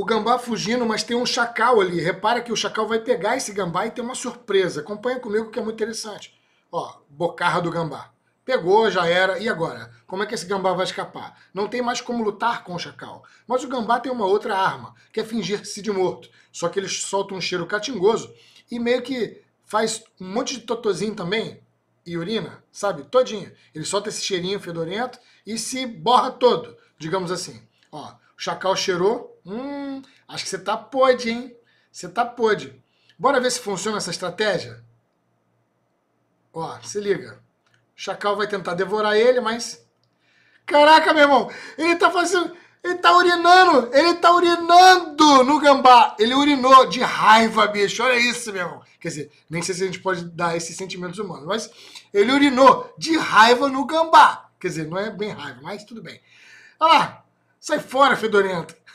o gambá fugindo, mas tem um chacal ali. Repara que o chacal vai pegar esse gambá e tem uma surpresa. Acompanha comigo que é muito interessante. Ó, bocarra do gambá. Pegou, já era. E agora? Como é que esse gambá vai escapar? Não tem mais como lutar com o chacal. Mas o gambá tem uma outra arma, que é fingir-se de morto. Só que ele solta um cheiro catingoso e meio que faz um monte de totozinho também e urina, sabe? Todinho. Ele solta esse cheirinho fedorento e se borra todo, digamos assim. Ó, o chacal cheirou, Hum, acho que você tá pôde, hein? Você tá pôde. Bora ver se funciona essa estratégia? Ó, se liga. O Chacal vai tentar devorar ele, mas... Caraca, meu irmão! Ele tá fazendo... Ele tá urinando! Ele tá urinando no gambá! Ele urinou de raiva, bicho! Olha isso, meu irmão! Quer dizer, nem sei se a gente pode dar esses sentimentos humanos, mas ele urinou de raiva no gambá! Quer dizer, não é bem raiva, mas tudo bem. Olha lá! Sai fora, fedorento!